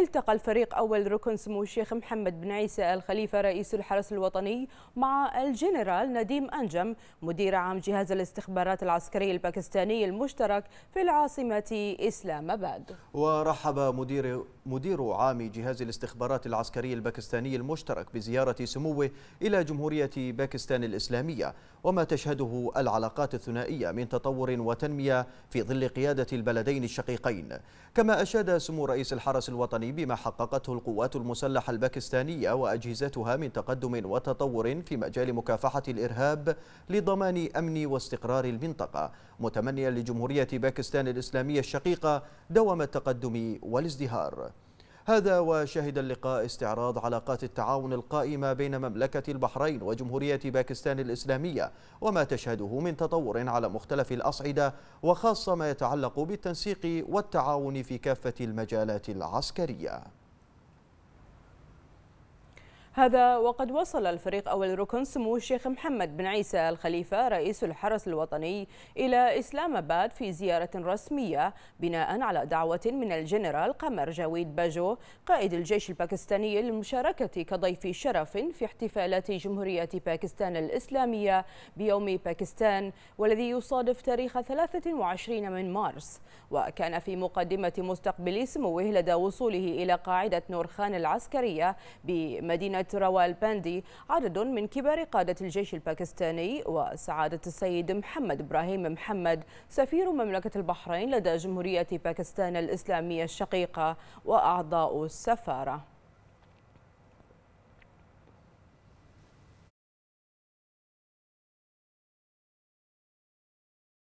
التقى الفريق أول ركن سمو الشيخ محمد بن عيسى الخليفة رئيس الحرس الوطني مع الجنرال نديم أنجم مدير عام جهاز الاستخبارات العسكري الباكستاني المشترك في العاصمة إسلام أباد ورحب مدير مدير عام جهاز الاستخبارات العسكري الباكستاني المشترك بزيارة سموه إلى جمهورية باكستان الإسلامية وما تشهده العلاقات الثنائية من تطور وتنمية في ظل قيادة البلدين الشقيقين كما أشاد سمو رئيس الحرس الوطني العالي بما حققته القوات المسلحة الباكستانية وأجهزتها من تقدم وتطور في مجال مكافحة الإرهاب لضمان أمن واستقرار المنطقة متمنيا لجمهورية باكستان الإسلامية الشقيقة دوام التقدم والازدهار هذا وشهد اللقاء استعراض علاقات التعاون القائمة بين مملكة البحرين وجمهورية باكستان الإسلامية وما تشهده من تطور على مختلف الأصعدة وخاصة ما يتعلق بالتنسيق والتعاون في كافة المجالات العسكرية هذا وقد وصل الفريق أول ركن سمو الشيخ محمد بن عيسى الخليفة رئيس الحرس الوطني إلى إسلام أباد في زيارة رسمية بناء على دعوة من الجنرال قمر جاويد باجو قائد الجيش الباكستاني للمشاركة كضيف شرف في احتفالات جمهورية باكستان الإسلامية بيوم باكستان والذي يصادف تاريخ 23 من مارس وكان في مقدمة مستقبل سموه لدى وصوله إلى قاعدة نور خان العسكرية بمدينة روال باندي عدد من كبار قادة الجيش الباكستاني وسعادة السيد محمد إبراهيم محمد سفير مملكة البحرين لدى جمهورية باكستان الإسلامية الشقيقة وأعضاء السفارة